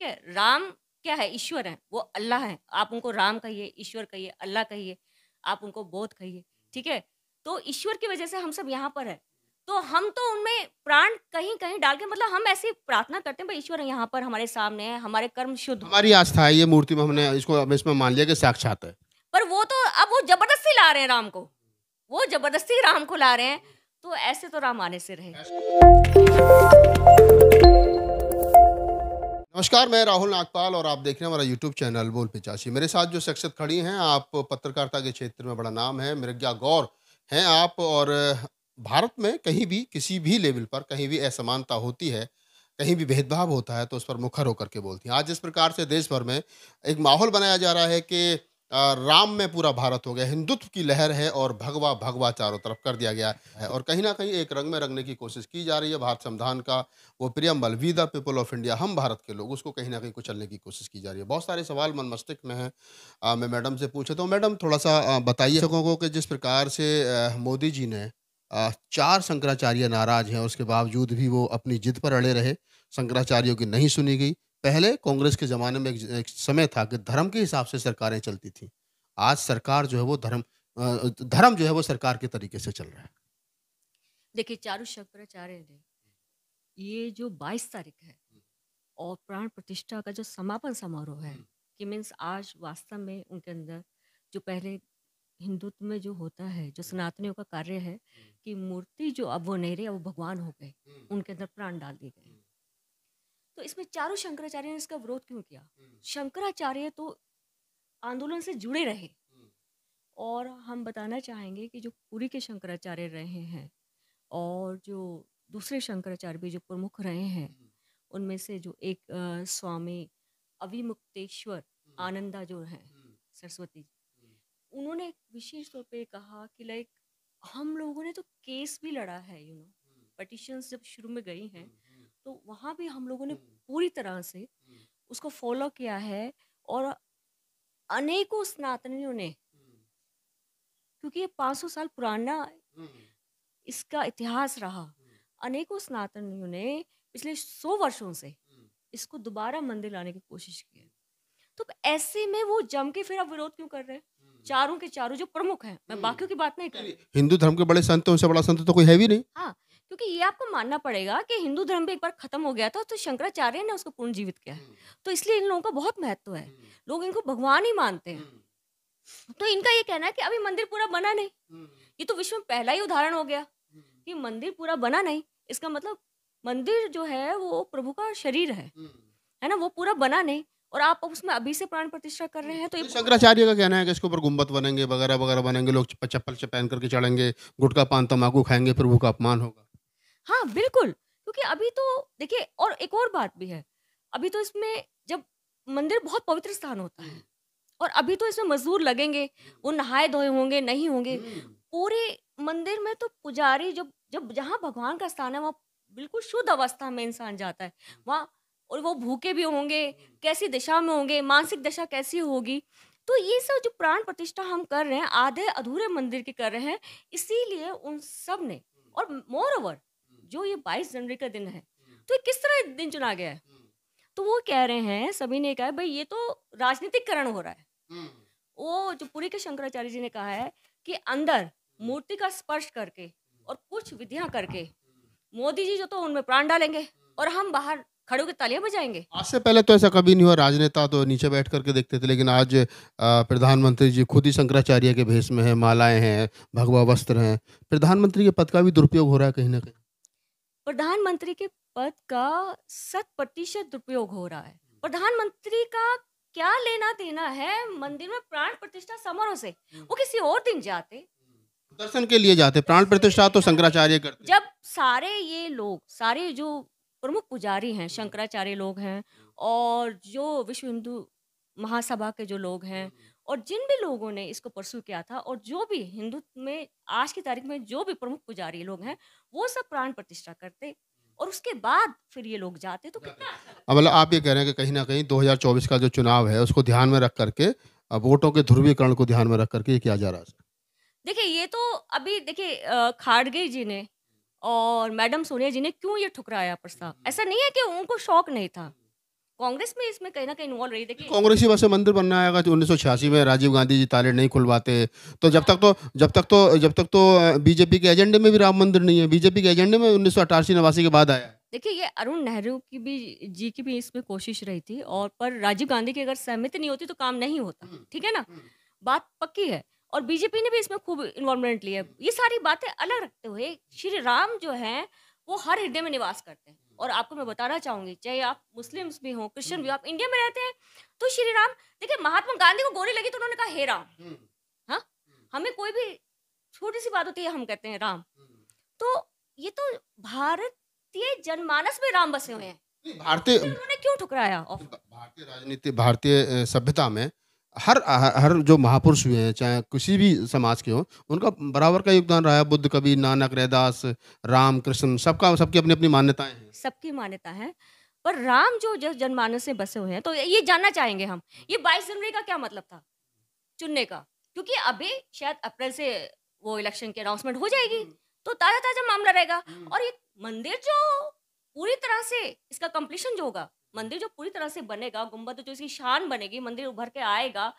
ठीक है राम क्या है ईश्वर है वो अल्लाह है आप उनको राम कहिए ईश्वर कहिए अल्लाह कहिए आप उनको बोध कहिए ठीक है तो ईश्वर की वजह से हम सब यहाँ पर है तो हम तो उनमें प्राण कहीं कहीं डाल के मतलब हम ऐसी प्रार्थना करते हैं ईश्वर है यहाँ पर हमारे सामने है हमारे कर्म शुद्ध हमारी आस्था है ये मूर्ति में हमने इसको इसमें मान लिया कि साक्षात है पर वो तो अब वो जबरदस्ती ला रहे हैं राम को वो जबरदस्ती राम को ला रहे हैं तो ऐसे तो राम आने से रहे नमस्कार मैं राहुल नागपाल और आप देख रहे हैं हमारा यूट्यूब चैनल बोल पिचासी मेरे साथ जो शख्सियत खड़ी हैं आप पत्रकारिता के क्षेत्र में बड़ा नाम है मृज्ञा गौर हैं आप और भारत में कहीं भी किसी भी लेवल पर कहीं भी असमानता होती है कहीं भी भेदभाव होता है तो उस पर मुखर होकर के बोलती हैं आज जिस प्रकार से देश भर में एक माहौल बनाया जा रहा है कि राम में पूरा भारत हो गया हिंदुत्व की लहर है और भगवा भगवा चारों तरफ कर दिया गया है और कहीं ना कहीं एक रंग में रंगने की कोशिश की जा रही है भारत संविधान का वो preamble we the people of India हम भारत के लोग उसको कहीं ना कहीं कुचलने की कोशिश की जा रही है बहुत सारे सवाल मन मस्तिष्क में हैं मैं मैडम से पूछे तो मैडम थोड़ा सा बताइए लोगों को कि जिस प्रकार से मोदी जी ने चार शंकराचार्य नाराज हैं उसके बावजूद भी वो अपनी जिद पर अड़े रहे शंकराचार्यों की नहीं सुनी गई पहले कांग्रेस के ज़माने में एक समय था कि धर्म के हिसाब से सरकारें चलती थी आज सरकार जो है वो धर्म धर्म जो है वो सरकार के तरीके से चल रहा है देखिए चारू शंकराचार्य ने ये जो 22 तारीख है और प्राण प्रतिष्ठा का जो समापन समारोह है हम्म। कि मीन्स आज वास्तव में उनके अंदर जो पहले हिंदुत्व में जो होता है जो हम्म। सनातनियों का कार्य है हम्म। कि मूर्ति जो अब वो नहीं रही अब वो भगवान हो गए उनके अंदर प्राण डाल दिए गए तो इसमें चारों शंकराचार्य ने इसका विरोध क्यों किया हम्म। शंकराचार्य तो आंदोलन से जुड़े रहे हम्म। और हम बताना चाहेंगे कि जो पूरी के शंकराचार्य रहे हैं और जो दूसरे शंकराचार्य भी जो प्रमुख रहे हैं हम्म। उनमें से जो एक आ, स्वामी अभिमुक्तेश्वर आनंदा जो हैं सरस्वती जी उन्होंने विशेष तौर पे कहा कि लाइक हम लोगों ने तो केस भी लड़ा है यू नो पटिशन जब शुरू में गई हैं तो वहाँ भी हम लोगों ने पूरी तरह से हम्म। उसको फॉलो किया है और अनेकों स्नातनियों ने हम्म। क्योंकि ये 500 साल पुराना हम्म। इसका इतिहास रहा अनेकों स्नातनियों ने पिछले सौ वर्षों से इसको दोबारा मंदिर लाने की कोशिश की है तो ऐसे में वो जम के फिर अब विरोध क्यों कर रहे हैं चारों के चारों जो प्रमुख हैं मैं बाकियों की बात नहीं कर रही हिंदू धर्म के बड़े संत उनसे बड़ा संत तो कोई है भी नहीं हाँ क्योंकि ये आपको मानना पड़ेगा कि हिंदू धर्म भी एक बार खत्म हो गया था तो शंकराचार्य ने उसको पुनर्जीवित किया है तो इसलिए इन लोगों का बहुत महत्व है लोग इनको भगवान ही मानते हैं तो इनका ये कहना है कि अभी मंदिर पूरा बना नहीं ये तो विश्व में पहला ही उदाहरण हो गया कि मंदिर पूरा बना नहीं इसका मतलब मंदिर जो है वो प्रभु का शरीर है है ना वो पूरा बना नहीं और आप उसमें अभी से प्राण प्रतिष्ठा कर रहे हैं तो, तो शंकराचार्य का कहना है कि इसके ऊपर गुम्बत बनेंगे वगैरह वगैरह बनेंगे लोग चप्पल पहन करके चढ़ेंगे गुटका पान तम्बाकू खाएंगे प्रभु का अपमान होगा हाँ बिल्कुल क्योंकि अभी तो देखिए और एक और बात भी है अभी तो इसमें जब मंदिर बहुत पवित्र स्थान होता है हम्म। और अभी तो इसमें मजदूर लगेंगे वो नहाए धोए होंगे नहीं होंगे हम्म। पूरे मंदिर में तो पुजारी जब जब जहाँ भगवान का स्थान है वहाँ बिल्कुल शुद्ध अवस्था में इंसान जाता है वहाँ और वो भूखे भी होंगे हम्म। कैसी दिशा में होंगे मानसिक दशा कैसी होगी तो ये सब जो प्राण प्रतिष्ठा हम कर रहे हैं आधे अधूरे मंदिर के कर रहे हैं इसीलिए उन सब ने और मोर ओवर जो ये बाईस जनवरी का दिन है हम्म। तो ये किस तरह दिन चुना गया है हम्म। तो वो कह रहे हैं सभी ने कहा भाई ये तो राजनीतिकरण हो रहा है हम्म। वो जो पूरी के शंकराचार्य जी ने कहा है कि अंदर मूर्ति का स्पर्श करके और कुछ विधियां करके मोदी जी जो तो उनमें प्राण डालेंगे और हम बाहर खड़े होकर तालियां बजाएंगे आज से पहले तो ऐसा कभी नहीं हुआ राजनेता तो नीचे बैठ करके देखते थे लेकिन आज प्रधानमंत्री जी खुद ही शंकराचार्य के भेष में है मालाएं हैं भगवा वस्त्र हैं प्रधानमंत्री के पद का भी दुरुपयोग हो रहा है कहीं ना कहीं प्रधानमंत्री के पद का शत प्रतिशत दुरुपयोग हो रहा है हम्म। प्रधानमंत्री का क्या लेना देना है मंदिर में प्राण प्रतिष्ठा समारोह से हम्म। वो किसी और दिन जाते हम्म। दर्शन के लिए जाते प्राण प्रतिष्ठा तो शंकराचार्य करते जब सारे ये लोग सारे जो प्रमुख पुजारी हैं शंकराचार्य लोग हैं और जो विश्व हिंदू महासभा के जो लोग हैं और जिन भी लोगों ने इसको परस्यू किया था और जो भी हिंदू में आज की तारीख में जो भी प्रमुख पुजारी लोग हैं वो सब प्राण प्रतिष्ठा करते और उसके बाद फिर ये लोग जाते तो अब मतलब आप ये कह रहे हैं कि कहीं ना कहीं 2024 का जो चुनाव है उसको ध्यान में रख करके वोटों के ध्रुवीकरण को ध्यान में रख करके ये किया जा रहा है देखिए ये तो अभी देखिए खाड़गे जी ने और मैडम सोनिया जी ने क्यों ये ठुकराया प्रस्ताव हम्म। ऐसा नहीं है कि उनको शौक नहीं था कांग्रेस में इसमें कहीं ना कहीं इन्वॉल्व रही थी कांग्रेस ही वैसे मंदिर बनना आएगा उन्नीस में राजीव गांधी जी ताले नहीं खुलवाते तो जब तक तो जब तक तो जब तक तो बीजेपी के एजेंडे में भी राम मंदिर नहीं है बीजेपी के एजेंडे में उन्नीस सौ नवासी के बाद आया देखिए ये अरुण नेहरू की भी जी की भी इसमें कोशिश रही थी और पर राजीव गांधी की अगर सहमति नहीं होती तो काम नहीं होता हम्म, ठीक है ना हम्म। बात पक्की है और बीजेपी ने भी इसमें खूब इन्वॉल्वमेंट लिया है ये सारी बातें अलग रखते हुए श्री राम जो है वो हर हृदय में निवास करते हैं और आपको मैं बताना चाहूंगी चाहे आप मुस्लिम्स भी हो क्रिश्चियन भी हम्म। हो आप इंडिया में रहते हैं तो श्री राम देखिए महात्मा गांधी को गोली लगी तो उन्होंने कहा हे राम हम्म। हाँ हम्म। हमें कोई भी छोटी सी बात होती है हम कहते हैं राम तो ये तो भारतीय जनमानस में राम बसे हुए हैं भारतीय तो उन्होंने क्यों ठुकराया भारतीय राजनीति भारतीय सभ्यता में हर हर जो महापुरुष हुए हैं चाहे किसी भी समाज के हों उनका बराबर का योगदान रहा है बुद्ध कबीर नानक रैदास राम कृष्ण सबका सबकी अपनी अपनी मान्यताएं हैं सबकी मान्यता है पर राम जो जो जनमानस से बसे हुए हैं तो ये जानना चाहेंगे हम ये बाईस जनवरी का क्या मतलब था चुनने का क्योंकि अभी शायद अप्रैल से वो इलेक्शन की अनाउंसमेंट हो जाएगी हम्म। तो ताज़ा ताज़ा मामला रहेगा हम्म। और ये मंदिर जो पूरी तरह से इसका कम्प्लीशन जो होगा मंदिर जो पूरी तरह से बनेगा गुम्बद जो इसकी शान बनेगी मंदिर उभर के आएगा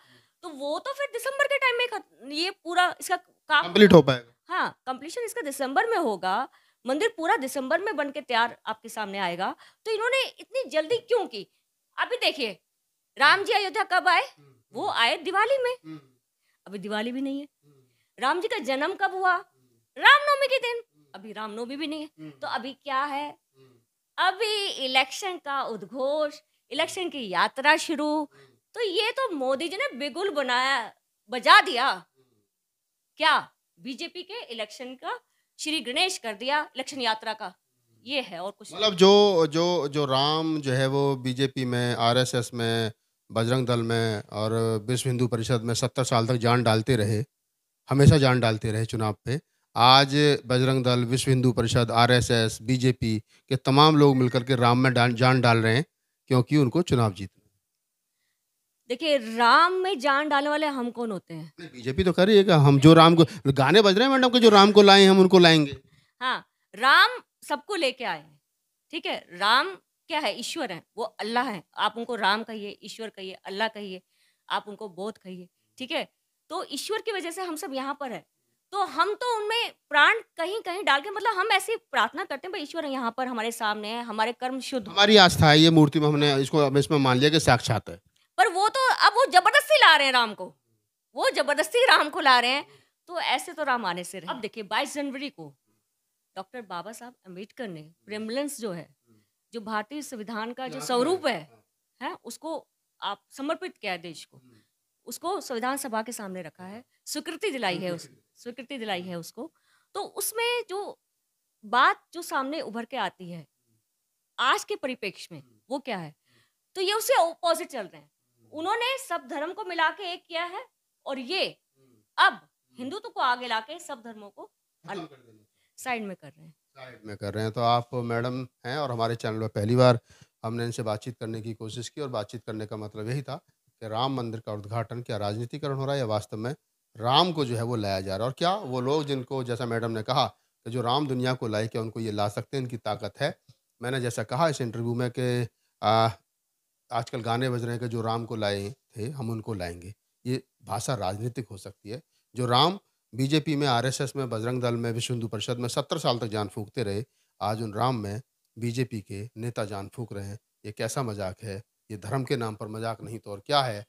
तो वो तो फिर दिसंबर के टाइम में ये पूरा इसका काम कंप्लीट हो पाएगा हाँ कंप्लीशन इसका दिसंबर में होगा मंदिर पूरा दिसंबर में बन के तैयार आपके सामने आएगा तो इन्होंने इतनी जल्दी क्यों की अभी देखिए राम जी अयोध्या कब आए वो आए दिवाली में अभी दिवाली भी नहीं है राम जी का जन्म कब हुआ रामनवमी के दिन अभी रामनवमी भी नहीं है तो अभी क्या है अभी इलेक्शन का उद्घोष इलेक्शन की यात्रा शुरू तो ये तो मोदी जी ने बिगुल बनाया बजा दिया क्या बीजेपी के इलेक्शन का श्री गणेश कर दिया इलेक्शन यात्रा का ये है और कुछ मतलब जो जो जो राम जो है वो बीजेपी में आरएसएस में बजरंग दल में और विश्व हिंदू परिषद में सत्तर साल तक जान डालते रहे हमेशा जान डालते रहे चुनाव पे आज बजरंग दल विश्व हिंदू परिषद आरएसएस बीजेपी के तमाम लोग मिलकर के राम में जान डाल रहे हैं क्योंकि उनको चुनाव जीतना देखिए राम में जान डालने वाले हम कौन होते हैं बीजेपी तो कर रही है हम जो राम को गाने बज रहे हैं मैडम के जो राम को लाए हम उनको लाएंगे हाँ राम सबको लेके आए हैं ठीक है राम क्या है ईश्वर है वो अल्लाह है आप उनको राम कहिए ईश्वर कहिए अल्लाह कहिए आप उनको बोध कहिए ठीक है तो ईश्वर की वजह से हम सब यहाँ पर है तो हम तो उनमें प्राण कहीं कहीं डाल के मतलब हम ऐसी प्रार्थना करते हैं ईश्वर यहाँ पर हमारे सामने है हमारे कर्म शुद्ध हमारी आस्था है ये मूर्ति में हमने इसको इसमें मान लिया कि साक्षात है पर वो तो अब वो जबरदस्ती ला रहे हैं राम को वो जबरदस्ती राम को ला रहे हैं तो ऐसे तो राम आने से रहे अब देखिए बाईस जनवरी को डॉक्टर बाबा साहब अम्बेडकर ने प्रेमलेंस जो है जो भारतीय संविधान का जो हाँ, हाँ, स्वरूप हाँ, है है उसको आप समर्पित किया देश को हम्म। उसको संविधान सभा के सामने रखा है स्वीकृति दिलाई है उस स्वीकृति दिलाई है उसको तो उसमें जो बात जो सामने उभर के आती है आज के परिपेक्ष में वो क्या है तो ये उससे ऑपोजिट चल रहे हैं उन्होंने सब धर्म को मिला के एक किया है और ये अब हिंदुत्व को आगे लाके सब धर्मों को साइड में कर रहे हैं साइड में कर रहे हैं तो आप मैडम हैं और हमारे चैनल पर पहली बार हमने इनसे बातचीत करने की कोशिश की और बातचीत करने का मतलब यही था कि राम मंदिर का उद्घाटन क्या राजनीतिकरण हो रहा है या वास्तव में राम को जो है वो लाया जा रहा है और क्या वो लोग जिनको जैसा मैडम ने कहा कि जो राम दुनिया को लाए क्या उनको ये ला सकते हैं इनकी ताकत है मैंने जैसा कहा इस इंटरव्यू में कि आजकल गाने बज रहे हैं कि जो राम को लाए थे हम उनको लाएंगे ये भाषा राजनीतिक हो सकती है जो राम बीजेपी में आरएसएस में बजरंग दल में विश्व हिंदू परिषद में सत्तर साल तक जान फूकते रहे आज उन राम में बीजेपी के नेता जान फूक रहे हैं ये कैसा मजाक है ये धर्म के नाम पर मजाक नहीं तो और क्या है